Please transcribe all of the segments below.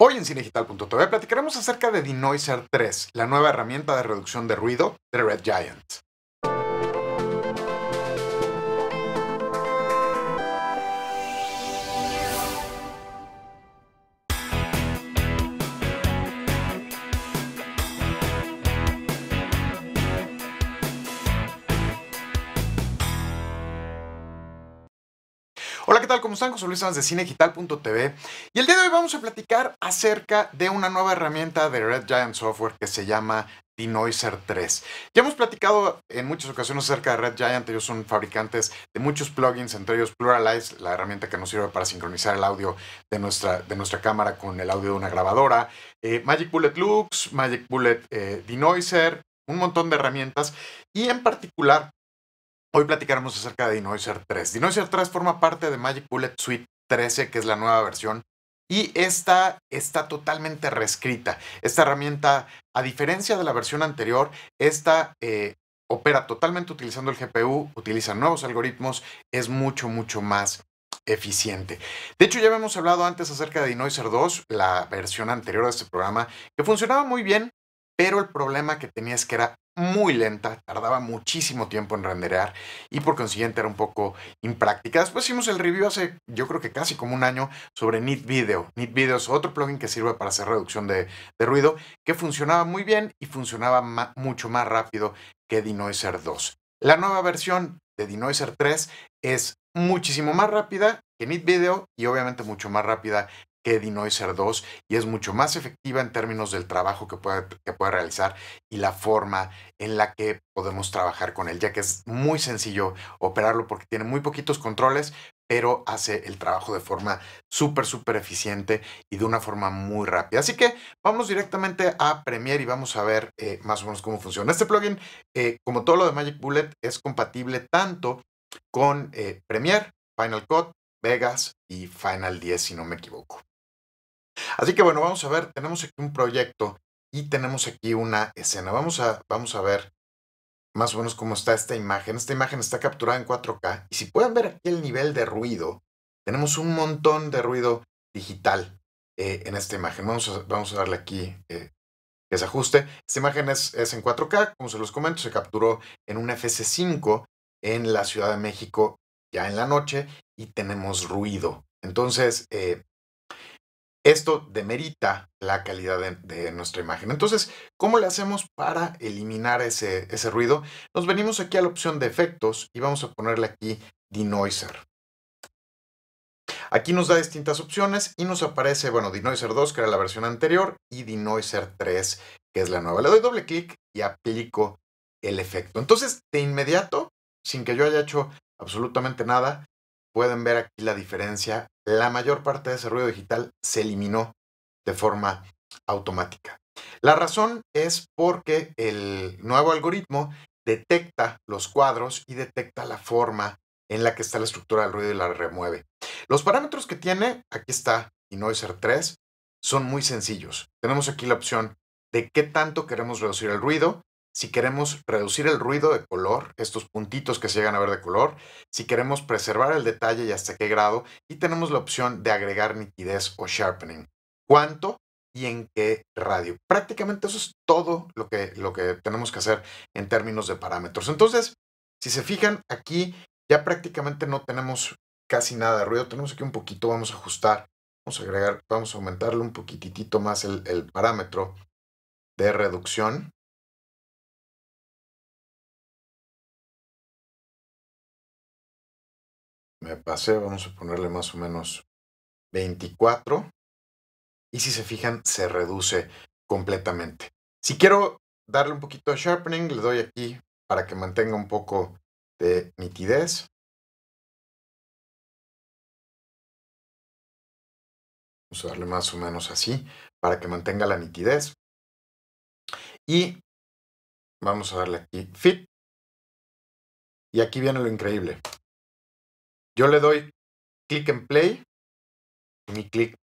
Hoy en cinegital.tv platicaremos acerca de Denoiser 3, la nueva herramienta de reducción de ruido de Red Giant. ¿qué tal? ¿Cómo están? José Luis Sanz de Cinegital.tv y el día de hoy vamos a platicar acerca de una nueva herramienta de Red Giant Software que se llama Denoiser 3. Ya hemos platicado en muchas ocasiones acerca de Red Giant, ellos son fabricantes de muchos plugins, entre ellos Pluralize, la herramienta que nos sirve para sincronizar el audio de nuestra, de nuestra cámara con el audio de una grabadora, eh, Magic Bullet Lux, Magic Bullet eh, Denoiser, un montón de herramientas y en particular Hoy platicaremos acerca de Dinoiser 3. Dinoiser 3 forma parte de Magic Bullet Suite 13, que es la nueva versión, y esta está totalmente reescrita. Esta herramienta, a diferencia de la versión anterior, esta eh, opera totalmente utilizando el GPU, utiliza nuevos algoritmos, es mucho, mucho más eficiente. De hecho, ya habíamos hablado antes acerca de Dinoiser 2, la versión anterior de este programa, que funcionaba muy bien, pero el problema que tenía es que era muy lenta, tardaba muchísimo tiempo en renderear y por consiguiente era un poco impráctica. Después hicimos el review hace yo creo que casi como un año sobre Neat Video. Neat Video es otro plugin que sirve para hacer reducción de, ruido que funcionaba muy bien y funcionaba mucho más rápido que Dinoiser 2. La nueva versión de Dinoiser 3 es muchísimo más rápida que Neat Video y obviamente mucho más rápida Edinoiser 2 y es mucho más efectiva en términos del trabajo que puede, que realizar y la forma en la que podemos trabajar con él, ya que es muy sencillo operarlo porque tiene muy poquitos controles, pero hace el trabajo de forma súper, súper eficiente y de una forma muy rápida. Así que vamos directamente a Premiere y vamos a ver eh, más o menos cómo funciona. Este plugin, eh, como todo lo de Magic Bullet, es compatible tanto con eh, Premiere, Final Cut, Vegas y Final 10, si no me equivoco. Así que bueno, vamos a ver, tenemos aquí un proyecto y tenemos aquí una escena. Vamos a, vamos a ver más o menos cómo está esta imagen. Esta imagen está capturada en 4K y si pueden ver aquí el nivel de ruido, tenemos un montón de ruido digital eh, en esta imagen. Vamos a, vamos a darle aquí eh, que se ajuste. Esta imagen es, en 4K, como se los comento, se capturó en un FC5 en la Ciudad de México ya en la noche y tenemos ruido. Entonces, eh, esto demerita la calidad de, nuestra imagen. Entonces, ¿cómo le hacemos para eliminar ese, ese ruido? Nos venimos aquí a la opción de efectos y vamos a ponerle aquí denoiser. Aquí nos da distintas opciones y nos aparece, bueno, Denoiser 2, que era la versión anterior, y Denoiser 3, que es la nueva. Le doy doble clic y aplico el efecto. Entonces, de inmediato, sin que yo haya hecho absolutamente nada, pueden ver aquí la diferencia la mayor parte de ese ruido digital se eliminó de forma automática. La razón es porque el nuevo algoritmo detecta los cuadros y detecta la forma en la que está la estructura del ruido y la remueve. Los parámetros que tiene, aquí está Innoiser 3, son muy sencillos. Tenemos aquí la opción de qué tanto queremos reducir el ruido si queremos reducir el ruido de color, estos puntitos que se llegan a ver de color, si queremos preservar el detalle y hasta qué grado, y tenemos la opción de agregar nitidez o sharpening. ¿Cuánto? y en qué radio. Prácticamente eso es todo lo que, lo que tenemos que hacer en términos de parámetros. Entonces, si se fijan aquí, ya prácticamente no tenemos casi nada de ruido. Tenemos aquí un poquito, vamos a ajustar, vamos a agregar, vamos a aumentarle un poquitito más el, el parámetro de reducción. me pasé, vamos a ponerle más o menos 24. Y si se fijan, se reduce completamente. Si quiero darle un poquito de sharpening, le doy aquí para que mantenga un poco de nitidez. Vamos a darle más o menos así para que mantenga la nitidez. Y vamos a darle aquí fit. Y aquí viene lo increíble. Yo le doy clic en play y mi,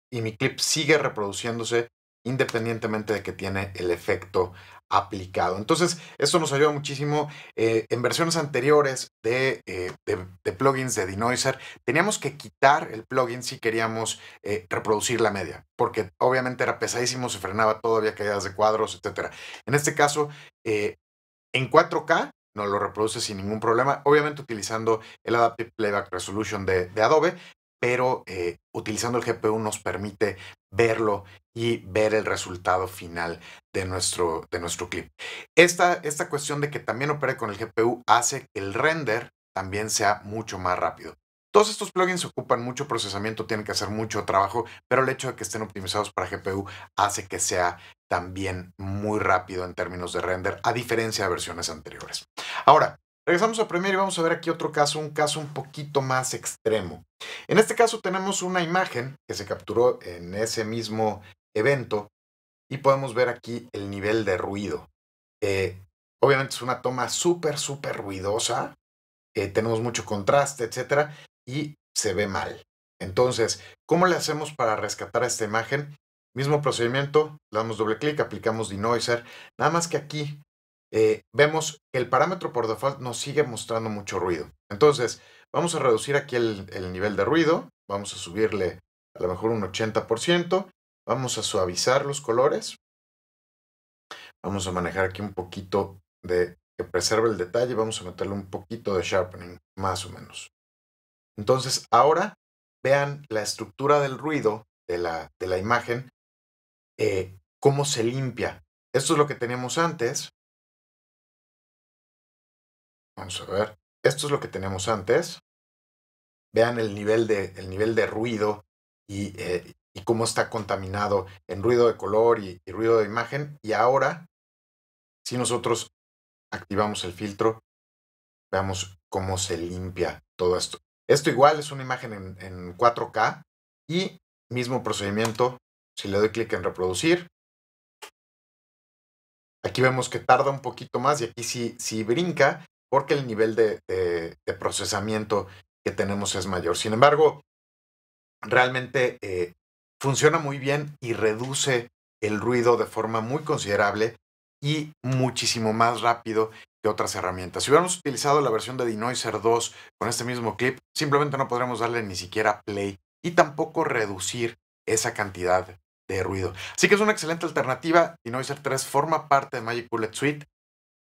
y mi clip sigue reproduciéndose independientemente de que tiene el efecto aplicado. Entonces, esto nos ayuda muchísimo. Eh, en versiones anteriores eh, de, plugins de Denoiser, teníamos que quitar el plugin si queríamos eh, reproducir la media, porque obviamente era pesadísimo, se frenaba todavía había caídas de cuadros, etc. En este caso, en 4K no lo reproduce sin ningún problema, obviamente utilizando el Adaptive Playback Resolution de, Adobe, pero eh, utilizando el GPU nos permite verlo y ver el resultado final de nuestro, de nuestro clip. Esta, esta cuestión de que también opere con el GPU hace que el render también sea mucho más rápido. Todos estos plugins ocupan mucho procesamiento, tienen que hacer mucho trabajo, pero el hecho de que estén optimizados para GPU hace que sea también muy rápido en términos de render, a diferencia de versiones anteriores. Ahora, regresamos a Premiere y vamos a ver aquí otro caso, un caso un poquito más extremo. En este caso tenemos una imagen que se capturó en ese mismo evento y podemos ver aquí el nivel de ruido. Eh, obviamente es una toma súper, súper ruidosa, eh, tenemos mucho contraste, etcétera, y se ve mal. Entonces, ¿cómo le hacemos para rescatar esta imagen? Mismo procedimiento, damos doble clic, aplicamos denoiser, nada más que aquí eh, vemos que el parámetro por default nos sigue mostrando mucho ruido. Entonces, vamos a reducir aquí el, nivel de ruido, vamos a subirle a lo mejor un 80%, vamos a suavizar los colores, vamos a manejar aquí un poquito de que preserve el detalle, vamos a meterle un poquito de sharpening, más o menos. Entonces, ahora vean la estructura del ruido de la imagen eh, cómo se limpia. Esto es lo que teníamos antes. Vamos a ver. Esto es lo que tenemos antes. Vean el nivel de, nivel de ruido eh, y, cómo está contaminado en ruido de color y, ruido de imagen. Y ahora, si nosotros activamos el filtro, veamos cómo se limpia todo esto. Esto igual es una imagen en, en 4K y mismo procedimiento, si le doy clic en reproducir, aquí vemos que tarda un poquito más y aquí sí, brinca porque el nivel de, procesamiento que tenemos es mayor. Sin embargo, realmente eh, funciona muy bien y reduce el ruido de forma muy considerable y muchísimo más rápido que otras herramientas. Si hubiéramos utilizado la versión de Dinoiser 2 con este mismo clip, simplemente no podremos darle ni siquiera play y tampoco reducir esa cantidad de ruido. Así que es una excelente alternativa. y Dinoiser 3 forma parte de Magic Bullet Suite.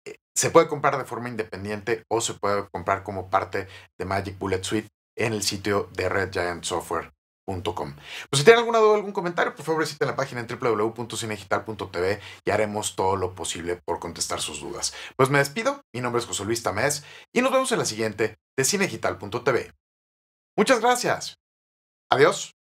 Eh, se puede comprar de forma independiente o se puede comprar como parte de Magic Bullet Suite en el sitio de redgiantsoftware.com. Pues si tienen alguna duda o algún comentario, por favor visiten la página en www.cinegital.tv y haremos todo lo posible por contestar sus dudas. Pues me despido, mi nombre es José Luis Tamés y nos vemos en la siguiente de cinegital.tv. Muchas gracias. Adiós.